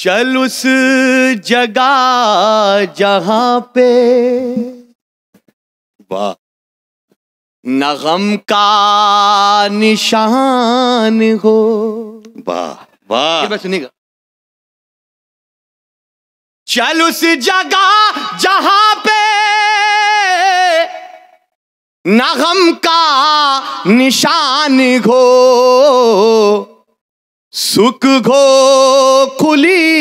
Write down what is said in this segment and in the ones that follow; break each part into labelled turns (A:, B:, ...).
A: चल उस जगह जहां पे वाह न गम का निशान हो वाह वाह सुनेगा चल उस जगह जहां पे न गम का निशान हो सुख घो खुली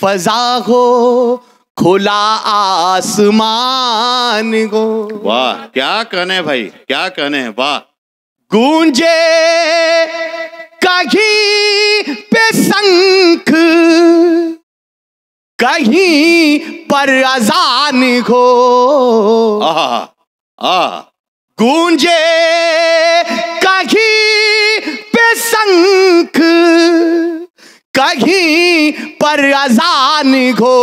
A: फजा हो खुला आसमान गो
B: वाह क्या कहने भाई क्या कहने वाह
A: गूंजे कहीं पे शंख कहीं पर अजान घो
B: आ
A: गूंजे कहीं शंख कहीं पर अजान घो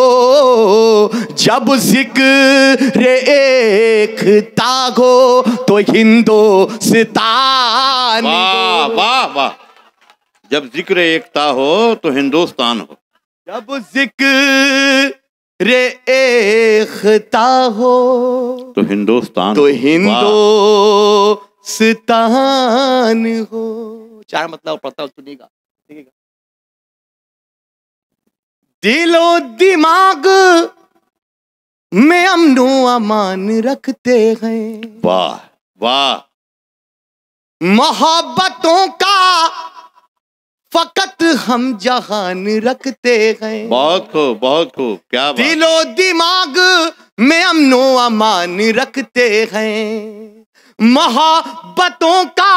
A: जब जिक्र एक तागो तो हिंदो सितान वाह
B: वाह जब जिक्र एकता हो तो हिंदुस्तान हो
A: जब जिक्र एकता हो
B: तो हिंदुस्तान तो
A: हिंदुस्तान हो चार मतलब पड़ता सुनेगा देखेगा दिलो दिमाग में अमनो अमान रखते हैं वाह वाह मोहब्बतों का फकत हम जहान रखते हैं
B: बहुत खूब बहुत खूब क्या बात? दिलो
A: दिमाग में अमनो अमान रखते हैं मोहब्बतों का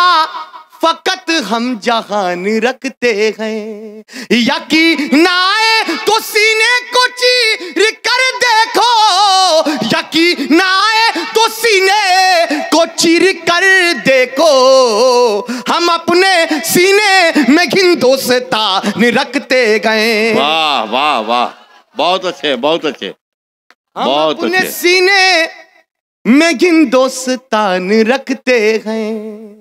A: फकत हम जहान रखते हैं यकी नाए तो सीने को चीर कर देखो यकी नाए तो सीने को चीर कर देखो हम अपने सीने में घिंदो से तान रखते गए
B: वाह वाह वाह बहुत अच्छे बहुत
A: अच्छे हम बहुत अपने अच्छे। सीने में दोस्तान रखते हैं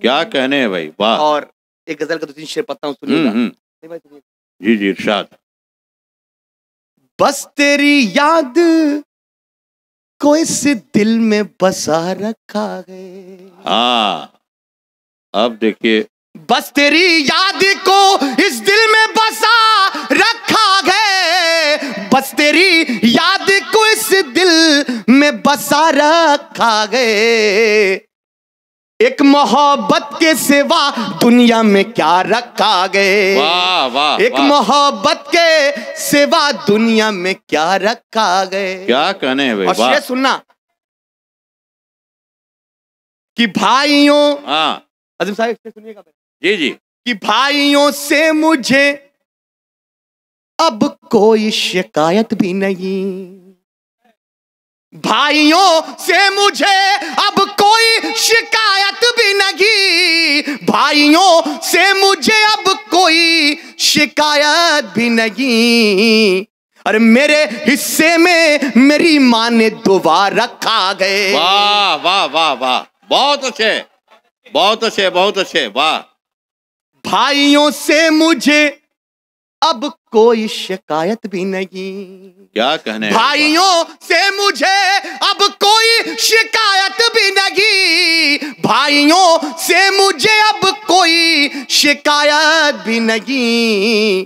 B: क्या कहने हैं भाई वाह
A: और एक गजल का दो तीन शेर पता हूँ हम्म,
B: हम्म। जी जी इरशाद
A: बस तेरी याद को इस दिल में बसा रखा है
B: हाँ अब देखिए
A: बस तेरी याद को इस दिल में बसा रखा है बस तेरी याद में बसा रखा गए एक मोहब्बत के सिवा दुनिया में क्या रखा गए वाह वाह एक मोहब्बत के सिवा दुनिया में क्या रखा गए
B: क्या कहने भाई
A: सुनना कि भाइयों हाँ। अजीम साहब सुनिएगा जी जी कि भाइयों से मुझे अब कोई शिकायत भी नहीं भाइयों से मुझे अब कोई शिकायत भी नहीं भाइयों से मुझे अब कोई शिकायत भी नहीं और मेरे हिस्से में मेरी माँ ने दोबारा रखा गए
B: वाह वाह वाह वाह बहुत अच्छे बहुत अच्छे बहुत अच्छे वाह
A: भाइयों से मुझे अब कोई शिकायत भी नहीं क्या कहने भाइयों से मुझे अब कोई शिकायत भी नहीं भाइयों से मुझे अब कोई शिकायत भी नहीं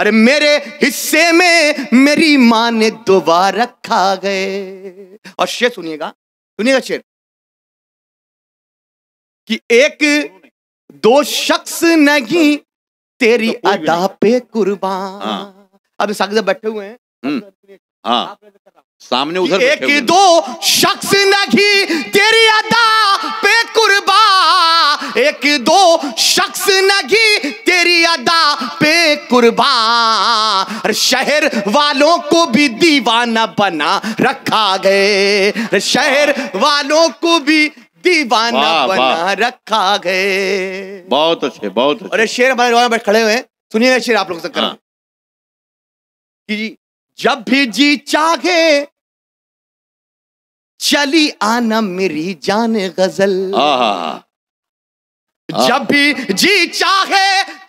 A: अरे मेरे हिस्से में मेरी माँ ने दोबारा खा गए और शेर सुनिएगा सुनिएगा शेर कि एक दो शख्स नहीं तेरी तो अदा पे कुर्बान हाँ। अब सागर बैठे हुए हैं हम्म। हाँ सामने उधर एक दो शख्स नहीं तेरी अदा पे कुर्बा एक दो शख्स नहीं तेरी अदा पे कुर्बा शहर वालों को भी दीवाना बना रखा गए शहर हाँ। वालों को भी दीवाना बना रखा गए
B: बहुत अच्छे बहुत अच्छे।
A: और शेर हमारे बैठ खड़े हुए हैं सुनिए शेर आप लोग से हाँ। कि हाँ, हाँ, हाँ। जब भी जी चाहे चली आना मेरी जान गजल जब भी जी चाहे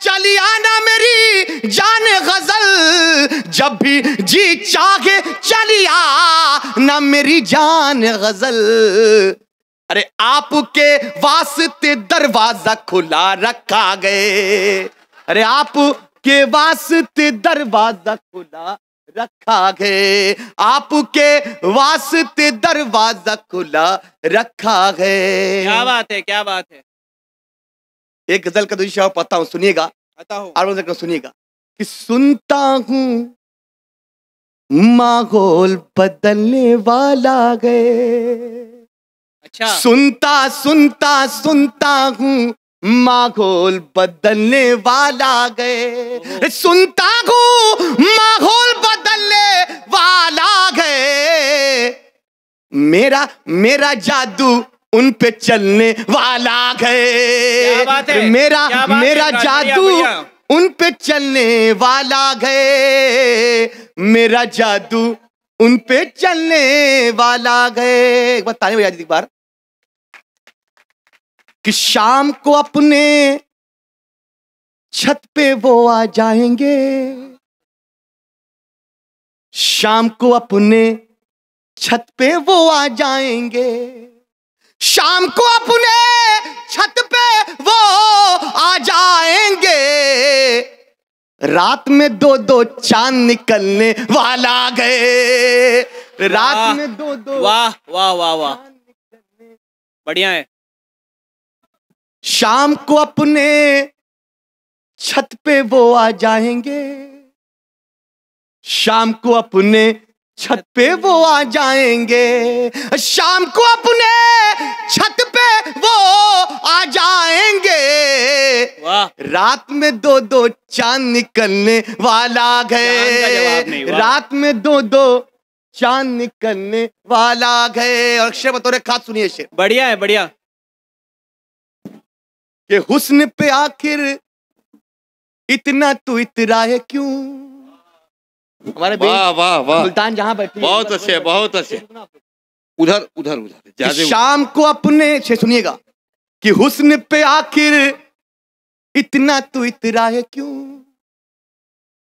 A: चली आना मेरी जान गजल जब भी जी चाहे चली आ ना मेरी जान गजल अरे आपके वास्ते दरवाजा खुला रखा गए अरे आपके वास्ते दरवाजा खुला रखा गए आपके वास्ते दरवाजा खुला रखा गए क्या बात है क्या बात है एक गजल का दूसरा पता हूँ सुनिएगा पता सुनिएगा कि सुनता हूं माहौल बदलने वाला गए अच्छा सुनता सुनता सुनता हूँ माहौल बदलने वाला गए सुनता हूँ माहौल बदलने वाला गए मेरा मेरा जादू उन पे चलने वाला गए मेरा मेरा जादू उन पे चलने वाला गए मेरा जादू उन पे चलने वाला गए बताने बार बजा दी एक बार कि शाम को अपने छत पे वो आ जाएंगे शाम को अपने छत पे वो आ जाएंगे शाम को अपने छत पे वो आ जाएंगे रात में दो दो चांद निकलने वाला गए रात में दो दो वाह वाह वाह वाह बढ़िया है शाम को अपने छत पे वो आ जाएंगे शाम को अपने छत पे वो आ जाएंगे शाम को अपने छत पे वो आ जाएंगे रात में दो दो चांद निकलने वाला गए रात में दो दो चांद निकलने वाला गए और अक्षय बतौर खास सुनिए बढ़िया है बढ़िया कि हुस्न पे आखिर इतना तो इतरा है क्यों हमारे वाह वाह वाह मुल्तान जहां बैठे बहुत
B: अच्छे बहुत अच्छे उधर उधर उधर
A: शाम को अपने से सुनिएगा कि हुस्न पे आखिर इतना तो इतरा है क्यों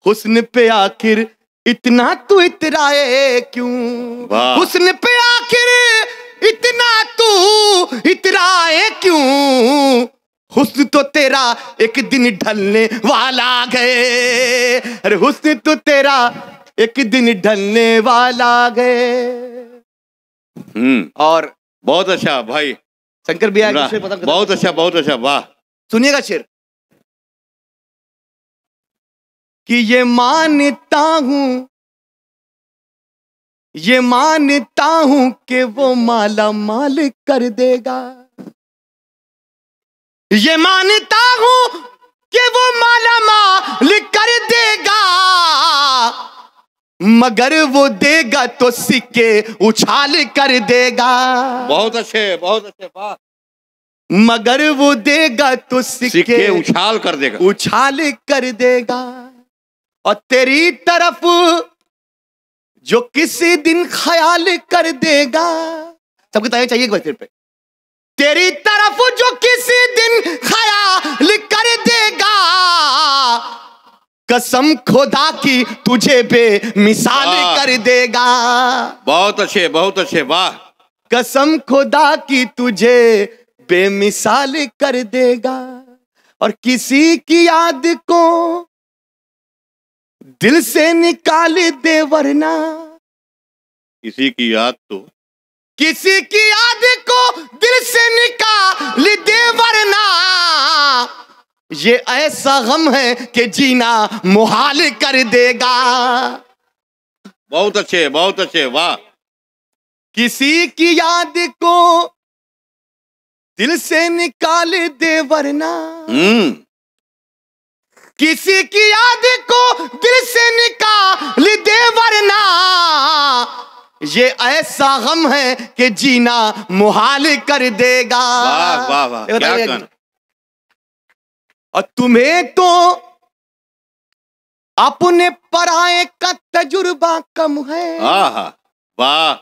A: हुस्न पे आखिर इतना तू तो इतराए क्यों हुस्न पे आखिर इतना तू तो इतराए क्यों हुस्न तो तेरा एक दिन ढलने वाला गए अरे हुस्न तो तेरा एक दिन ढलने वाला गए
B: हम्म और बहुत अच्छा भाई शंकर भी आया बहुत
A: अच्छा बहुत अच्छा वाह सुनिएगा शेर कि ये मानता हूं ये मानता हूं कि वो माला माल कर देगा ये मानता हूं कि वो माला माल कर देगा मगर वो देगा तो सिक्के उछाल कर देगा बहुत अच्छे बहुत अच्छे बात मगर वो देगा तो सिक्के, सिक्के उछाल कर देगा उछाल कर देगा और तेरी तरफ जो किसी दिन ख्याल कर देगा सबको तैयार चाहिए एक बार फिर पे तेरी तरफ जो किसी दिन खयाल कर देगा कसम खुदा की तुझे बेमिसाल कर देगा बहुत
B: अच्छे बहुत अच्छे वाह
A: कसम खुदा की तुझे बेमिसाल कर देगा और किसी की याद को दिल से निकाल दे वरना किसी की याद तो किसी की याद को दिल से निकाल दे वरना ये ऐसा गम है कि जीना मुहाल कर देगा
B: बहुत अच्छे बहुत अच्छे
A: वाह किसी की याद को दिल से निकाल दे वरना हम्म। किसी की याद को दिल से निकाल दे वरना ये ऐसा गम है कि जीना मुहाल कर देगा वाह वाह वाह और तुम्हें तो अपने पराए का तजुर्बा कम है
B: वाह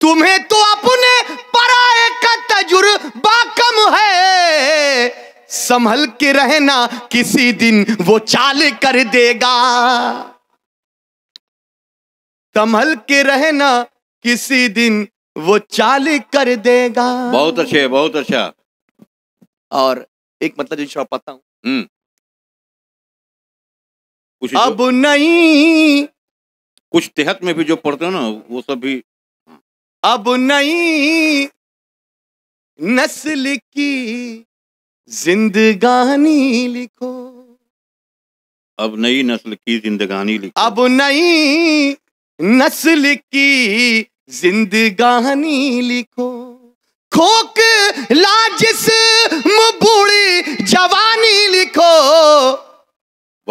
A: तुम्हें तो अपने पराए का तजुर्बा कम है संभल के रहना किसी दिन वो चाल कर देगा संभल के रहना किसी दिन वो चाल कर देगा बहुत अच्छे बहुत अच्छा और एक मतलब हम्म। जो शॉप पता हूँ अब नहीं कुछ तेहत
B: में भी जो पढ़ते हो ना
A: वो सब भी अब नहीं नस्ल की जिंदगानी लिखो
B: अब नई नस्ल की जिंदगानी
A: लिखो अब नई नस्ल की जिंदगानी लिखो खोक लाजिस बूढ़ी जवानी लिखो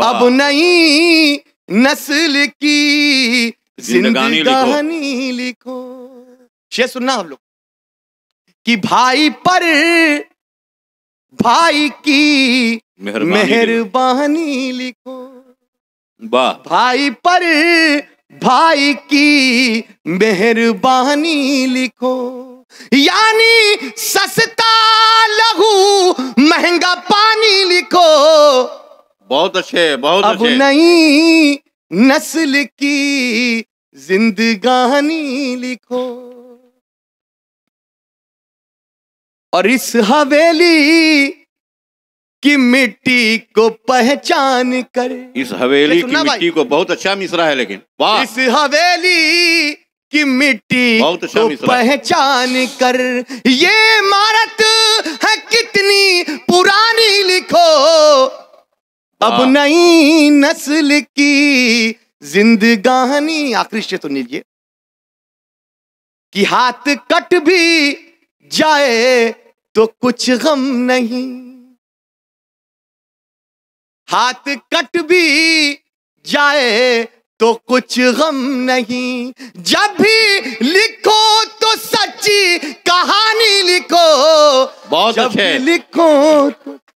A: अब नहीं नस्ल की जिंदगानी लिखो।, ये सुनना हम लोग कि भाई पर भाई की मेहरबानी लिखो वाह भाई पर भाई की मेहरबानी लिखो यानी सस्ता लहू महंगा पानी लिखो
B: बहुत अच्छे बहुत अब अच्छे।
A: नई नस्ल की जिंदगानी लिखो और इस हवेली की मिट्टी को पहचान कर
B: इस हवेली की मिट्टी को बहुत अच्छा मिश्रा है लेकिन इस
A: हवेली की मिट्टी बहुत अच्छा को पहचान कर ये इमारत है कितनी पुरानी लिखो अब नई नस्ल की जिंदगानी आखिरी से तो लीजिए कि हाथ कट भी जाए तो कुछ गम नहीं हाथ कट भी जाए तो कुछ गम नहीं जब भी लिखो तो सच्ची कहानी लिखो बहुत अच्छे लिखो तो